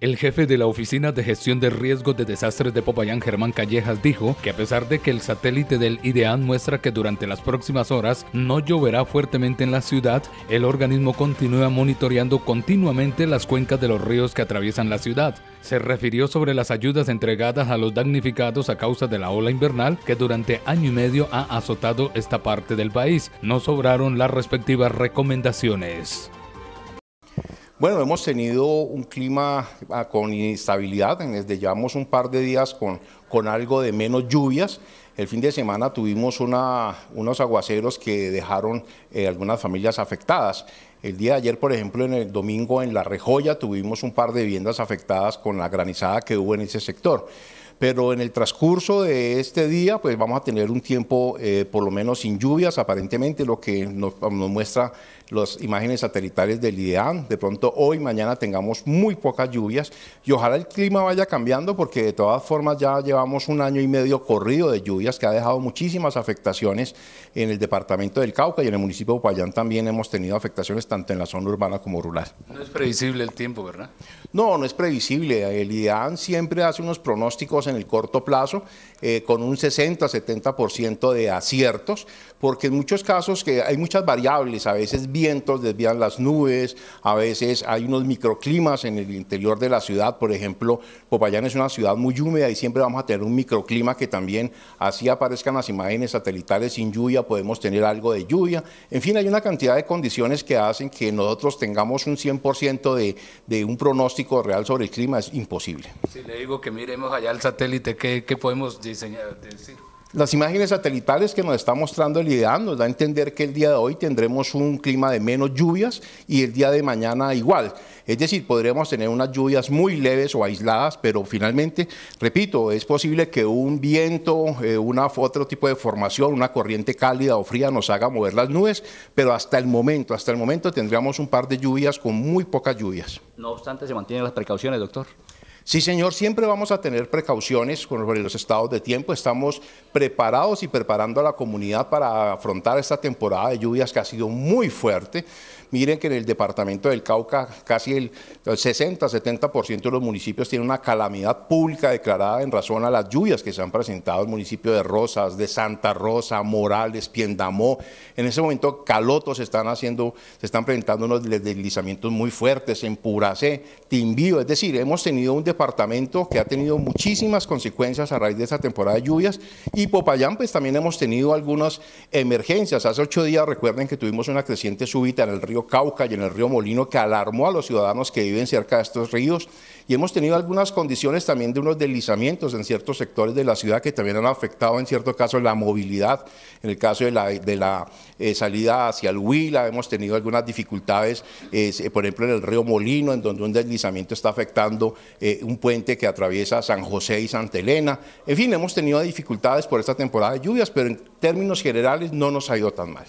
El jefe de la Oficina de Gestión de Riesgos de Desastres de Popayán, Germán Callejas, dijo que a pesar de que el satélite del IDEAN muestra que durante las próximas horas no lloverá fuertemente en la ciudad, el organismo continúa monitoreando continuamente las cuencas de los ríos que atraviesan la ciudad. Se refirió sobre las ayudas entregadas a los damnificados a causa de la ola invernal que durante año y medio ha azotado esta parte del país. No sobraron las respectivas recomendaciones. Bueno, hemos tenido un clima ah, con inestabilidad, desde llevamos un par de días con, con algo de menos lluvias. El fin de semana tuvimos unos aguaceros que dejaron eh, algunas familias afectadas. El día de ayer, por ejemplo, en el domingo en La Rejoya tuvimos un par de viviendas afectadas con la granizada que hubo en ese sector pero en el transcurso de este día pues vamos a tener un tiempo eh, por lo menos sin lluvias aparentemente lo que nos, nos muestra las imágenes satelitales del IDEAN, de pronto hoy, mañana tengamos muy pocas lluvias y ojalá el clima vaya cambiando porque de todas formas ya llevamos un año y medio corrido de lluvias que ha dejado muchísimas afectaciones en el departamento del Cauca y en el municipio de Payán también hemos tenido afectaciones tanto en la zona urbana como rural. No es previsible el tiempo, ¿verdad? No, no es previsible. El IDEAN siempre hace unos pronósticos en el corto plazo, eh, con un 60-70% de aciertos, porque en muchos casos que hay muchas variables, a veces vientos desvían las nubes, a veces hay unos microclimas en el interior de la ciudad, por ejemplo, Popayán es una ciudad muy húmeda y siempre vamos a tener un microclima que también así aparezcan las imágenes satelitales sin lluvia, podemos tener algo de lluvia, en fin, hay una cantidad de condiciones que hacen que nosotros tengamos un 100% de, de un pronóstico real sobre el clima, es imposible. Si le digo que miremos allá el satélite, ¿qué, podemos diseñar, Las imágenes satelitales que nos está mostrando el IDEA nos da a entender que el día de hoy tendremos un clima de menos lluvias y el día de mañana igual. Es decir, podremos tener unas lluvias muy leves o aisladas, pero finalmente, repito, es posible que un viento, eh, una, otro tipo de formación, una corriente cálida o fría nos haga mover las nubes, pero hasta el momento, hasta el momento tendríamos un par de lluvias con muy pocas lluvias. No obstante, se mantienen las precauciones, doctor. Sí, señor, siempre vamos a tener precauciones con los estados de tiempo. Estamos preparados y preparando a la comunidad para afrontar esta temporada de lluvias que ha sido muy fuerte. Miren que en el departamento del Cauca casi el 60-70% de los municipios tienen una calamidad pública declarada en razón a las lluvias que se han presentado en el municipio de Rosas, de Santa Rosa, Morales, Piendamó. En ese momento Calotos se están haciendo, se están presentando unos deslizamientos muy fuertes en Puracé, Timbío. Es decir, hemos tenido un que ha tenido muchísimas consecuencias a raíz de esta temporada de lluvias y Popayán pues también hemos tenido algunas emergencias. Hace ocho días recuerden que tuvimos una creciente súbita en el río Cauca y en el río Molino que alarmó a los ciudadanos que viven cerca de estos ríos y hemos tenido algunas condiciones también de unos deslizamientos en ciertos sectores de la ciudad que también han afectado en cierto caso la movilidad. En el caso de la, eh, salida hacia el Huila hemos tenido algunas dificultades, eh, por ejemplo en el río Molino, en donde un deslizamiento está afectando eh, un puente que atraviesa San José y Santa Elena. En fin, hemos tenido dificultades por esta temporada de lluvias, pero en términos generales no nos ha ido tan mal.